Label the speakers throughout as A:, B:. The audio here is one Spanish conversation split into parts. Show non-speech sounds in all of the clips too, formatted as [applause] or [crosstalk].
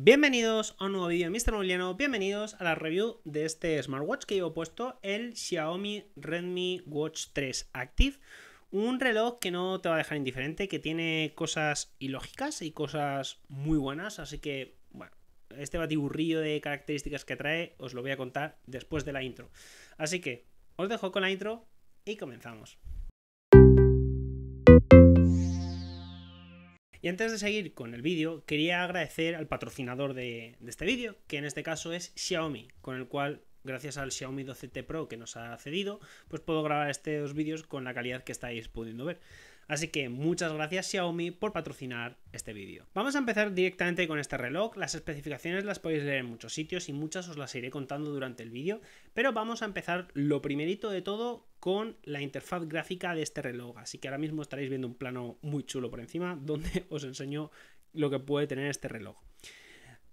A: Bienvenidos a un nuevo vídeo de Mr. bienvenidos a la review de este smartwatch que he puesto, el Xiaomi Redmi Watch 3 Active, un reloj que no te va a dejar indiferente, que tiene cosas ilógicas y cosas muy buenas, así que bueno, este batiburrillo de características que trae os lo voy a contar después de la intro. Así que os dejo con la intro y comenzamos. Y antes de seguir con el vídeo, quería agradecer al patrocinador de, este vídeo, que en este caso es Xiaomi, con el cual gracias al Xiaomi 12T Pro que nos ha cedido, pues puedo grabar estos vídeos con la calidad que estáis pudiendo ver. Así que muchas gracias Xiaomi por patrocinar este vídeo. Vamos a empezar directamente con este reloj. Las especificaciones las podéis leer en muchos sitios y muchas os las iré contando durante el vídeo, pero vamos a empezar lo primerito de todo con la interfaz gráfica de este reloj. Así que ahora mismo estaréis viendo un plano muy chulo por encima [laughs] donde os enseño lo que puede tener este reloj.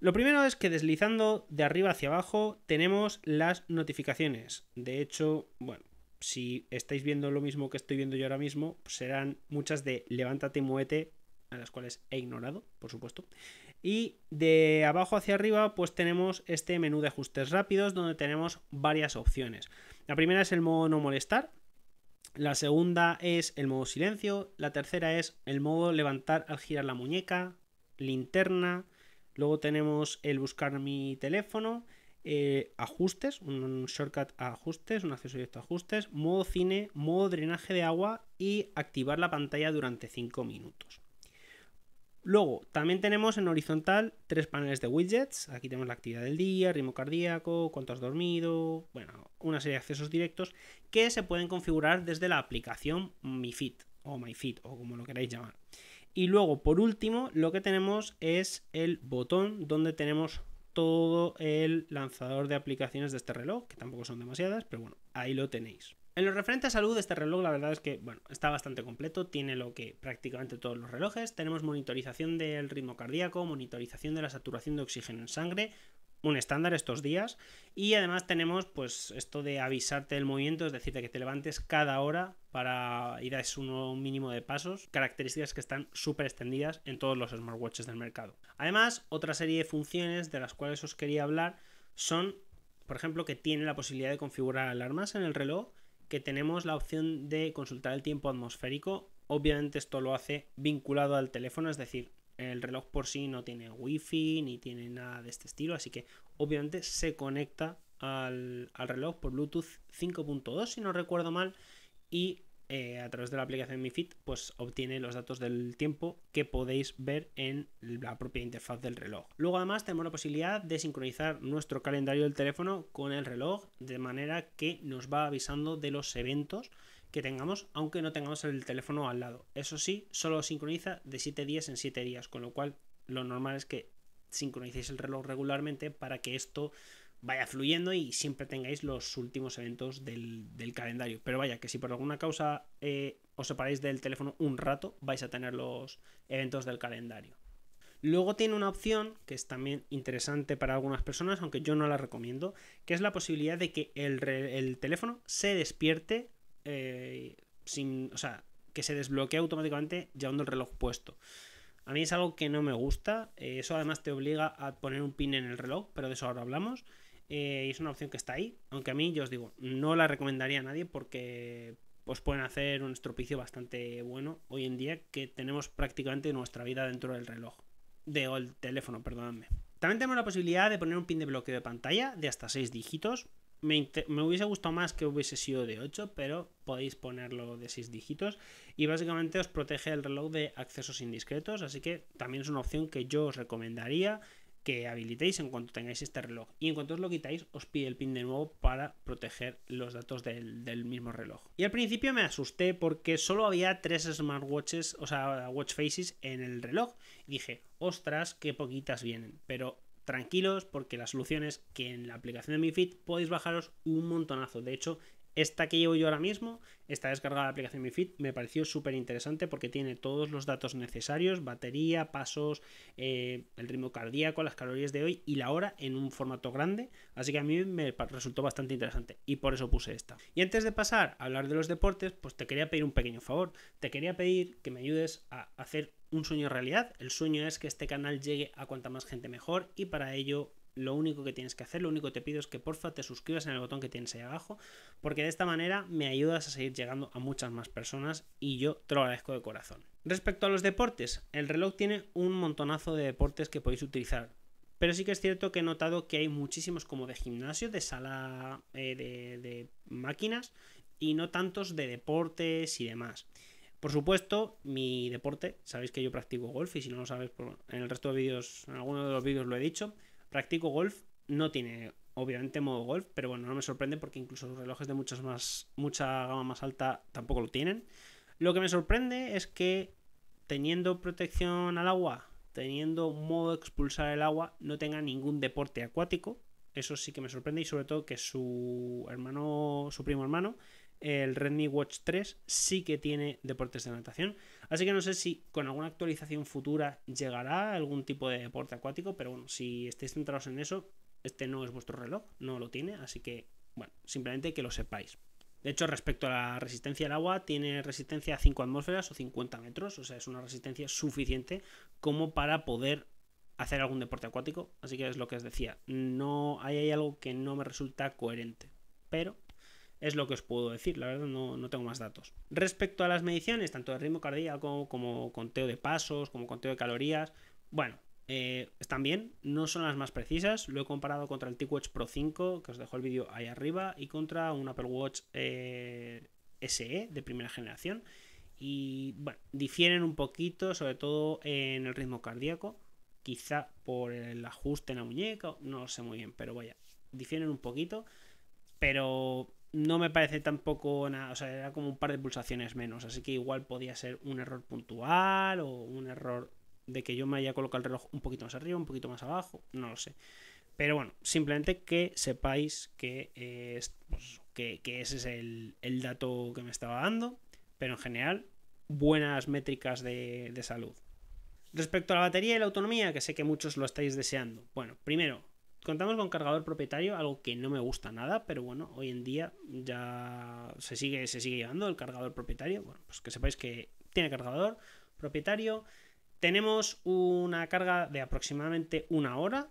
A: Lo primero es que deslizando de arriba hacia abajo tenemos las notificaciones. De hecho, bueno, si estáis viendo lo mismo que estoy viendo yo ahora mismo, serán muchas de levántate y muévete, a las cuales he ignorado, por supuesto. Y de abajo hacia arriba, pues tenemos este menú de ajustes rápidos, donde tenemos varias opciones. La primera es el modo no molestar, la segunda es el modo silencio, la tercera es el modo levantar al girar la muñeca, linterna, luego tenemos el buscar mi teléfono eh, ajustes, un shortcut a ajustes, un acceso directo a ajustes, modo cine, modo drenaje de agua y activar la pantalla durante 5 minutos. Luego, también tenemos en horizontal tres paneles de widgets. Aquí tenemos la actividad del día, ritmo cardíaco, cuánto has dormido, bueno, una serie de accesos directos que se pueden configurar desde la aplicación Fit o Fit o como lo queráis llamar. Y luego, por último, lo que tenemos es el botón donde tenemos todo el lanzador de aplicaciones de este reloj, que tampoco son demasiadas, pero bueno, ahí lo tenéis. En lo referente a salud, este reloj la verdad es que, bueno, está bastante completo, tiene lo que prácticamente todos los relojes, tenemos monitorización del ritmo cardíaco, monitorización de la saturación de oxígeno en sangre, un estándar estos días. Y además tenemos pues esto de avisarte del movimiento, es decir, de que te levantes cada hora para ir a un mínimo de pasos, características que están súper extendidas en todos los smartwatches del mercado. Además, otra serie de funciones de las cuales os quería hablar son, por ejemplo, que tiene la posibilidad de configurar alarmas en el reloj, que tenemos la opción de consultar el tiempo atmosférico. Obviamente esto lo hace vinculado al teléfono, es decir, el reloj por sí no tiene wifi ni tiene nada de este estilo, así que obviamente se conecta al, reloj por Bluetooth 5.2, si no recuerdo mal, y eh, a través de la aplicación Mi Fit, pues obtiene los datos del tiempo que podéis ver en la propia interfaz del reloj. Luego además tenemos la posibilidad de sincronizar nuestro calendario del teléfono con el reloj, de manera que nos va avisando de los eventos que tengamos, aunque no tengamos el teléfono al lado. Eso sí, solo sincroniza de 7 días en 7 días, con lo cual lo normal es que sincronicéis el reloj regularmente para que esto vaya fluyendo y siempre tengáis los últimos eventos del, calendario. Pero vaya, que si por alguna causa eh, os separáis del teléfono un rato, vais a tener los eventos del calendario. Luego tiene una opción que es también interesante para algunas personas, aunque yo no la recomiendo, que es la posibilidad de que el teléfono se despierte eh, sin, o sea, que se desbloquee automáticamente llevando el reloj puesto. A mí es algo que no me gusta. Eh, eso además te obliga a poner un pin en el reloj, pero de eso ahora hablamos. Eh, y es una opción que está ahí. Aunque a mí, yo os digo, no la recomendaría a nadie porque pues pueden hacer un estropicio bastante bueno hoy en día que tenemos prácticamente nuestra vida dentro del reloj. De, el teléfono, perdóname. También tenemos la posibilidad de poner un pin de bloqueo de pantalla de hasta 6 dígitos, me, hubiese gustado más que hubiese sido de 8, pero podéis ponerlo de 6 dígitos. Y básicamente os protege el reloj de accesos indiscretos, así que también es una opción que yo os recomendaría que habilitéis en cuanto tengáis este reloj. Y en cuanto os lo quitáis, os pide el pin de nuevo para proteger los datos del, mismo reloj. Y al principio me asusté porque solo había tres smartwatches, o sea, watch faces en el reloj. Y dije, ostras, qué poquitas vienen. Pero tranquilos porque la solución es que en la aplicación de Mi Fit podéis bajaros un montonazo. De hecho, esta que llevo yo ahora mismo, esta descargada de la aplicación Mi Fit, me pareció súper interesante porque tiene todos los datos necesarios, batería, pasos, eh, el ritmo cardíaco, las calorías de hoy y la hora en un formato grande. Así que a mí me resultó bastante interesante y por eso puse esta. Y antes de pasar a hablar de los deportes, pues te quería pedir un pequeño favor. Te quería pedir que me ayudes a hacer un sueño realidad. El sueño es que este canal llegue a cuanta más gente mejor y para ello lo único que tienes que hacer, lo único que te pido es que porfa te suscribas en el botón que tienes ahí abajo, porque de esta manera me ayudas a seguir llegando a muchas más personas y yo te lo agradezco de corazón. Respecto a los deportes, el reloj tiene un montonazo de deportes que podéis utilizar. Pero sí que es cierto que he notado que hay muchísimos como de gimnasio, de sala eh, de, de máquinas y no tantos de deportes y demás. Por supuesto, mi deporte, sabéis que yo practico golf y si no lo sabéis, pues, en el resto de vídeos, en alguno de los vídeos lo he dicho, practico golf, no tiene obviamente modo golf, pero bueno, no me sorprende porque incluso los relojes de muchas más, mucha gama más alta tampoco lo tienen. Lo que me sorprende es que teniendo protección al agua, teniendo modo de expulsar el agua, no tenga ningún deporte acuático. Eso sí que me sorprende y sobre todo que su hermano, su primo hermano, el Redmi Watch 3 sí que tiene deportes de natación. Así que no sé si con alguna actualización futura llegará algún tipo de deporte acuático, pero bueno, si estáis centrados en eso, este no es vuestro reloj, no lo tiene, así que bueno, simplemente que lo sepáis. De hecho, respecto a la resistencia al agua, tiene resistencia a 5 atmósferas o 50 metros, o sea, es una resistencia suficiente como para poder hacer algún deporte acuático, así que es lo que os decía, no hay algo que no me resulta coherente, pero es lo que os puedo decir, la verdad no, tengo más datos. Respecto a las mediciones, tanto de ritmo cardíaco como conteo de pasos, como conteo de calorías, bueno, eh, están bien, no son las más precisas. Lo he comparado contra el TicWatch Pro 5, que os dejo el vídeo ahí arriba, y contra un Apple Watch eh, SE de primera generación. Y bueno, difieren un poquito, sobre todo en el ritmo cardíaco, quizá por el ajuste en la muñeca, no lo sé muy bien, pero vaya, difieren un poquito. Pero no me parece tampoco nada, o sea, era como un par de pulsaciones menos, así que igual podía ser un error puntual o un error de que yo me haya colocado el reloj un poquito más arriba, un poquito más abajo, no lo sé. Pero bueno, simplemente que sepáis que, eh, es, pues, que, ese es el, dato que me estaba dando, pero en general, buenas métricas de, de salud. Respecto a la batería y la autonomía, que sé que muchos lo estáis deseando. Bueno, primero, contamos con cargador propietario, algo que no me gusta nada, pero bueno, hoy en día ya se sigue, se sigue llevando el cargador propietario. Bueno, pues que sepáis que tiene cargador propietario. Tenemos una carga de aproximadamente una hora,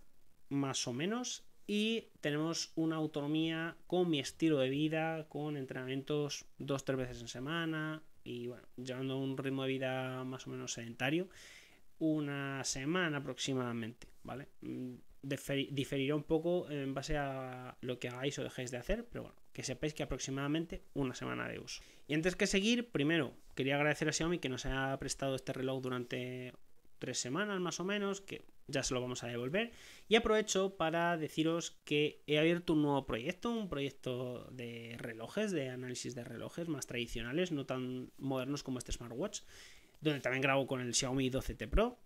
A: más o menos, y tenemos una autonomía con mi estilo de vida, con entrenamientos dos, tres veces en semana y bueno, llevando un ritmo de vida más o menos sedentario, una semana aproximadamente, ¿vale? Mm, diferirá un poco en base a lo que hagáis o dejéis de hacer, pero bueno, que sepáis que aproximadamente una semana de uso. Y antes que seguir, primero, quería agradecer a Xiaomi que nos haya prestado este reloj durante tres semanas más o menos, que ya se lo vamos a devolver. Y aprovecho para deciros que he abierto un nuevo proyecto, un proyecto de relojes, de análisis de relojes más tradicionales, no tan modernos como este smartwatch, donde también grabo con el Xiaomi 12T Pro,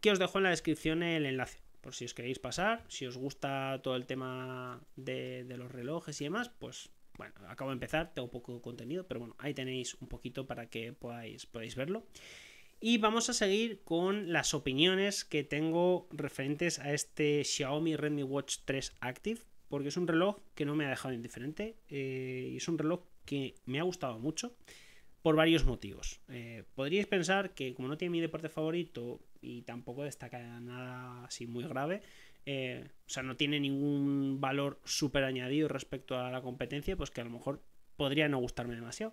A: que os dejo en la descripción el enlace por si os queréis pasar. Si os gusta todo el tema de, los relojes y demás, pues bueno, acabo de empezar, tengo poco contenido, pero bueno, ahí tenéis un poquito para que podáis, verlo. Y vamos a seguir con las opiniones que tengo referentes a este Xiaomi Redmi Watch 3 Active, porque es un reloj que no me ha dejado indiferente eh, y es un reloj que me ha gustado mucho por varios motivos. Eh, podríais pensar que como no tiene mi deporte favorito, y tampoco destaca nada así muy grave. Eh, o sea, no tiene ningún valor súper añadido respecto a la competencia, pues que a lo mejor podría no gustarme demasiado.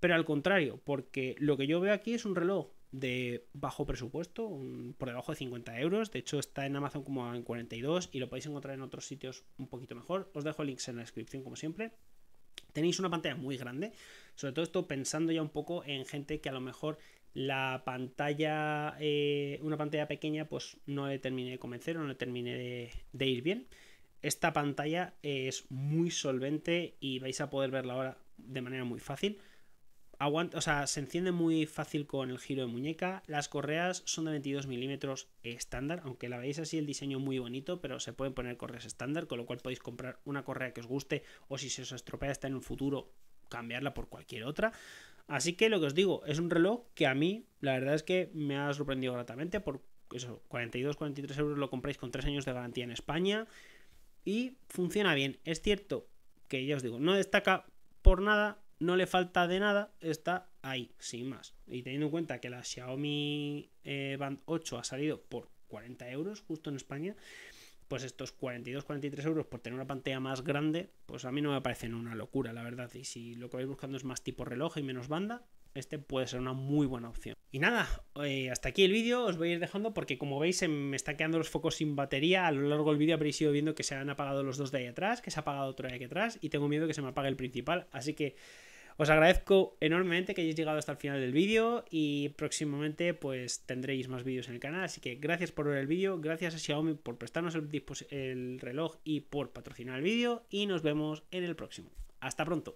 A: Pero al contrario, porque lo que yo veo aquí es un reloj de bajo presupuesto, por debajo de 50 euros. De hecho, está en Amazon como en 42 y lo podéis encontrar en otros sitios un poquito mejor. Os dejo links en la descripción, como siempre. Tenéis una pantalla muy grande, sobre todo esto pensando ya un poco en gente que a lo mejor la pantalla, eh, una pantalla pequeña, pues no le terminé de convencer o no le terminé de, ir bien. Esta pantalla es muy solvente y vais a poder verla ahora de manera muy fácil. Aguanta, o sea, se enciende muy fácil con el giro de muñeca. Las correas son de 22 milímetros estándar, aunque la veáis así el diseño muy bonito, pero se pueden poner correas estándar, con lo cual podéis comprar una correa que os guste o si se os estropea está en el futuro, cambiarla por cualquier otra. Así que lo que os digo, es un reloj que a mí, la verdad es que me ha sorprendido gratamente. Por eso, 42, 43 euros lo compráis con 3 años de garantía en España. Y funciona bien. Es cierto que ya os digo, no destaca por nada, no le falta de nada, está ahí, sin más. Y teniendo en cuenta que la Xiaomi eh, Band 8 ha salido por 40 euros justo en España, pues estos 42, 43 euros por tener una pantalla más grande, pues a mí no me parecen una locura, la verdad. Y si lo que vais buscando es más tipo reloj y menos banda, este puede ser una muy buena opción. Y nada, eh, hasta aquí el vídeo, os voy a ir dejando porque como veis se me están quedando los focos sin batería, a lo largo del vídeo habréis ido viendo que se han apagado los dos de ahí atrás, que se ha apagado otro de aquí atrás y tengo miedo que se me apague el principal, así que... Os agradezco enormemente que hayáis llegado hasta el final del vídeo y próximamente pues tendréis más vídeos en el canal, así que gracias por ver el vídeo, gracias a Xiaomi por prestarnos el, el reloj y por patrocinar el vídeo y nos vemos en el próximo. Hasta pronto.